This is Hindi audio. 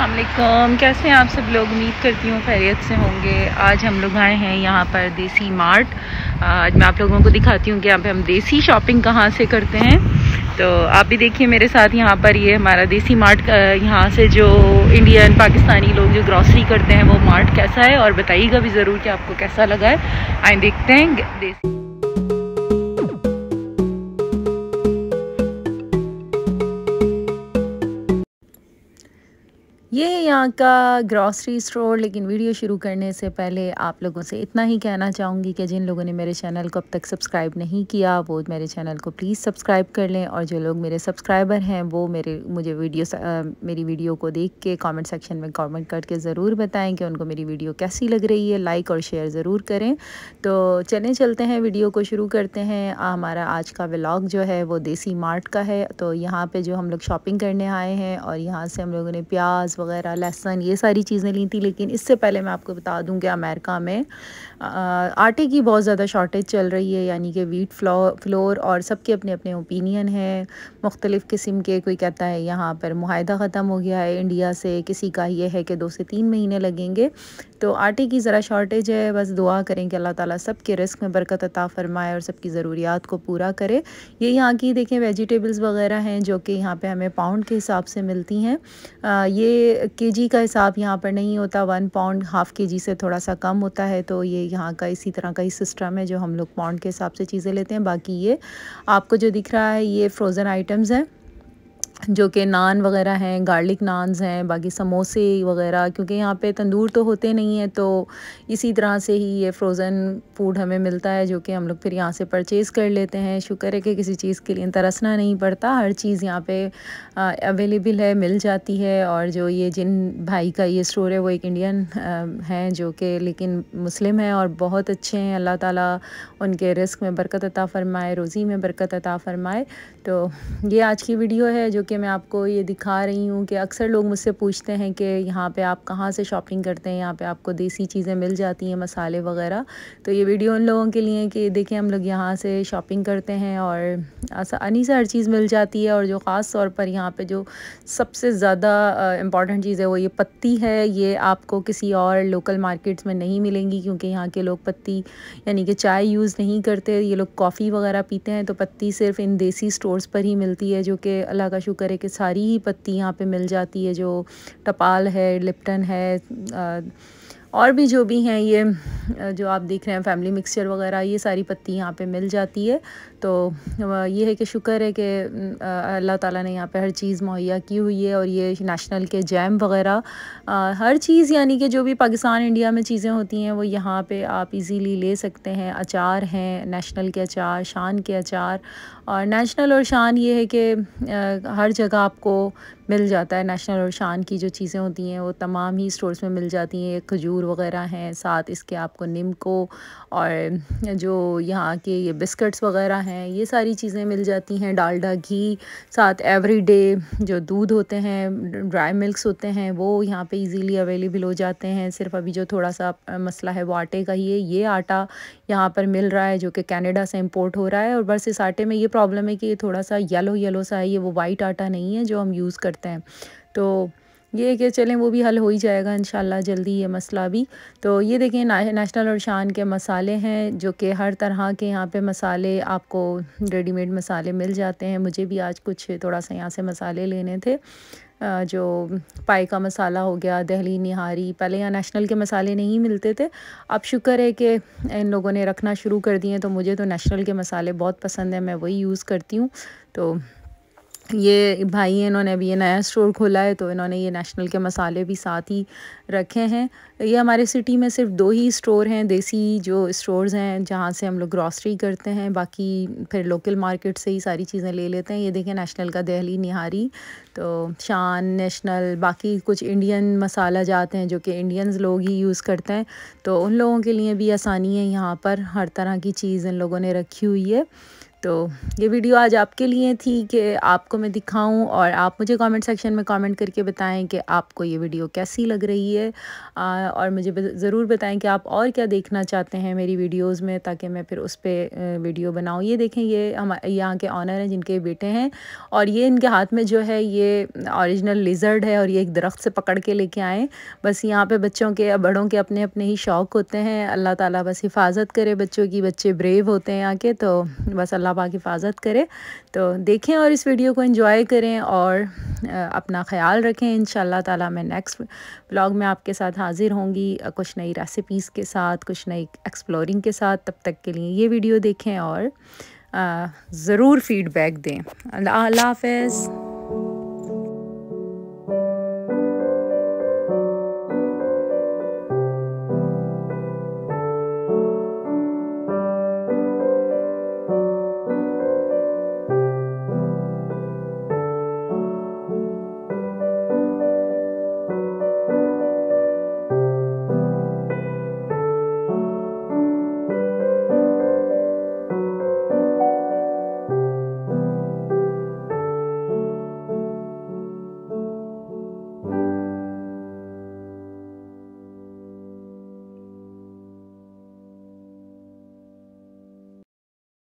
असलम कैसे हैं आप सब लोग उम्मीद करती हूँ खैरियत से होंगे आज हम लोग आए हैं यहाँ पर देसी मार्ट आज मैं आप लोगों को दिखाती हूँ कि यहाँ पे हम देसी शॉपिंग कहाँ से करते हैं तो आप भी देखिए मेरे साथ यहाँ पर ये यह हमारा देसी मार्ट यहाँ से जो इंडियन पाकिस्तानी लोग जो ग्रॉसरी करते हैं वो मार्ट कैसा है और बताइएगा भी ज़रूर कि आपको कैसा लगा है आए देखते हैं देसी यहाँ का ग्रॉसरी स्टोर लेकिन वीडियो शुरू करने से पहले आप लोगों से इतना ही कहना चाहूँगी कि जिन लोगों ने मेरे चैनल को अब तक सब्सक्राइब नहीं किया वो मेरे चैनल को प्लीज़ सब्सक्राइब कर लें और जो लोग मेरे सब्सक्राइबर हैं वो मेरे मुझे वीडियो आ, मेरी वीडियो को देख के कॉमेंट सेक्शन में कॉमेंट करके ज़रूर बताएँ कि उनको मेरी वीडियो कैसी लग रही है लाइक और शेयर ज़रूर करें तो चलें चलते हैं वीडियो को शुरू करते हैं हमारा आज का व्लाग जो है वो देसी मार्ट का है तो यहाँ पर जो हम लोग शॉपिंग करने आए हैं और यहाँ से हम लोगों ने प्याज वगैरह लहसन ये सारी चीज़ें ली थी लेकिन इससे पहले मैं आपको बता दूं कि अमेरिका में आ, आटे की बहुत ज़्यादा शॉर्टेज चल रही है यानी कि वीट फ्लोर और सबके अपने अपने ओपिनियन है मुख्तलिफ़ किस्म के कोई कहता है यहाँ पर माहिदा ख़त्म हो गया है इंडिया से किसी का ये है कि दो से तीन महीने लगेंगे तो आटे की ज़रा शॉर्टेज है बस दुआ करें कि अल्लाह ताला सब के रिस्क में बरकत अता फरमाए और सबकी ज़रूरियात को पूरा करे ये यहाँ की देखें वेजिटेबल्स वगैरह हैं जो कि यहाँ पे हमें पाउंड के हिसाब से मिलती हैं ये केजी का हिसाब यहाँ पर नहीं होता वन पाउंड हाफ़ के जी से थोड़ा सा कम होता है तो ये यहाँ का इसी तरह का ही सिस्टम है जो हम लोग पाउंड के हिसाब से चीज़ें लेते हैं बाकी ये आपको जो दिख रहा है ये फ्रोज़न आइटम्स हैं जो कि नान वगैरह हैं गार्लिक नान्स हैं बाकी समोसे वगैरह क्योंकि यहाँ पे तंदूर तो होते नहीं हैं तो इसी तरह से ही ये फ्रोज़न फूड हमें मिलता है जो कि हम लोग फिर यहाँ से परचेज़ कर लेते हैं शुक्र है कि किसी चीज़ के लिए तरसना नहीं पड़ता हर चीज़ यहाँ पे अवेलेबल है मिल जाती है और जो ये जिन भाई का ये स्टोर है वो एक इंडियन हैं जो कि लेकिन मुस्लिम हैं और बहुत अच्छे हैं अल्लाह ताली उनके रिस्क में बरकत अता फ़रमाए रोज़ी में बरकत अता फ़रमाए तो ये आज की वीडियो है जो के मैं आपको ये दिखा रही हूँ कि अक्सर लोग मुझसे पूछते हैं कि यहाँ पे आप कहाँ से शॉपिंग करते हैं यहाँ पे आपको देसी चीज़ें मिल जाती हैं मसाले वगैरह तो ये वीडियो उन लोगों के लिए कि देखें हम लोग यहाँ से शॉपिंग करते हैं और आसानी से हर चीज़ मिल जाती है और जो ख़ास तौर पर यहाँ पर जो सबसे ज़्यादा इम्पॉर्टेंट चीज़ है वो ये पत्ती है ये आपको किसी और लोकल मार्केट्स में नहीं मिलेंगी क्योंकि यहाँ के लोग पत्ती यानी कि चाय यूज़ नहीं करते ये लोग कॉफ़ी वगैरह पीते हैं तो पत्ती सिर्फ इन देसी स्टोर्स पर ही मिलती है जो कि अल्लाह का शुक्र करें कि सारी ही पत्ती यहाँ पे मिल जाती है जो टपाल है लिप्टन है आ, और भी जो भी हैं ये जो आप देख रहे हैं फैमिली मिक्सचर वगैरह ये सारी पत्ती यहाँ पे मिल जाती है तो ये है कि शुक्र है कि अल्लाह ताला ने यहाँ पे हर चीज़ मुहैया की हुई है और ये नेशनल के जैम वगैरह हर चीज़ यानी कि जो भी पाकिस्तान इंडिया में चीज़ें होती हैं वो यहाँ पे आप इजीली ले सकते हैं अचार हैं नेशनल के अचार शान के अचार और नेशनल और शान ये है कि हर जगह आपको मिल जाता है नेशनल और शान की जो चीज़ें होती हैं वो तमाम ही स्टोर्स में मिल जाती हैं खजूर वगैरह हैं साथ इसके आपको निमको और जो यहाँ के ये बिस्किट्स वगैरह हैं ये सारी चीज़ें मिल जाती हैं डालडा घी साथ एवरीडे जो दूध होते हैं ड्राई मिल्क्स होते हैं वो यहाँ पे इजीली अवेलेबल हो जाते हैं सिर्फ अभी जो थोड़ा सा मसला है वो आटे का ही है ये आटा यहाँ पर मिल रहा है जो कि कैनेडा से इम्पोर्ट हो रहा है और बस इस आटे में ये प्रॉब्लम है कि ये थोड़ा सा येलो येलो सा है ये वो वाइट आटा नहीं है जो हम यूज़ करते सकता है तो ये कि चलें वो भी हल हो ही जाएगा इन जल्दी ये मसला भी तो ये देखें ना, नेशनल और शान के मसाले हैं जो कि हर तरह के यहाँ पे मसाले आपको रेडीमेड मसाले मिल जाते हैं मुझे भी आज कुछ थोड़ा सा यहाँ से मसाले लेने थे जो पाई का मसाला हो गया दहली निहारी पहले यहाँ नेशनल के मसाले नहीं मिलते थे अब शुक्र है कि इन लोगों ने रखना शुरू कर दिए तो मुझे तो नेशनल के मसाले बहुत पसंद हैं मैं वही यूज़ करती हूँ तो ये भाई हैं इन्होंने अभी ये नया स्टोर खोला है तो इन्होंने ये नेशनल के मसाले भी साथ ही रखे हैं ये हमारे सिटी में सिर्फ दो ही स्टोर हैं देसी जो स्टोर्स हैं जहाँ से हम लोग ग्रॉसरी करते हैं बाकी फिर लोकल मार्केट से ही सारी चीज़ें ले लेते हैं ये देखें नेशनल का दहली निहारी तो शान नेशनल बाकी कुछ इंडियन मसाला जाते हैं जो कि इंडियंस लोग ही यूज़ करते हैं तो उन लोगों के लिए भी आसानी है यहाँ पर हर तरह की चीज़ इन लोगों ने रखी हुई है तो ये वीडियो आज आपके लिए थी कि आपको मैं दिखाऊं और आप मुझे कमेंट सेक्शन में कमेंट करके बताएं कि आपको ये वीडियो कैसी लग रही है और मुझे ज़रूर बताएं कि आप और क्या देखना चाहते हैं मेरी वीडियोस में ताकि मैं फिर उस पर वीडियो बनाऊं ये देखें ये हम यहाँ के ऑनर हैं जिनके बेटे हैं और ये इनके हाथ में जो है ये औरिजिनल लिजर्ड है और ये एक दरख्त से पकड़ के लेके आएँ बस यहाँ पर बच्चों के बड़ों के अपने अपने ही शौक़ होते हैं अल्लाह ताली बस हिफाजत करे बच्चों की बच्चे ब्रेव होते हैं यहाँ के तो बस अल्लाह पाक हिफाजत करें तो देखें और इस वीडियो को इंजॉय करें और अपना ख्याल रखें इन ताला मैं नेक्स्ट ब्लॉग में आपके साथ हाज़िर होंगी कुछ नई रेसिपीज़ के साथ कुछ नई एक्सप्लोरिंग के साथ तब तक के लिए ये वीडियो देखें और ज़रूर फीडबैक दें अल्लाह हाफ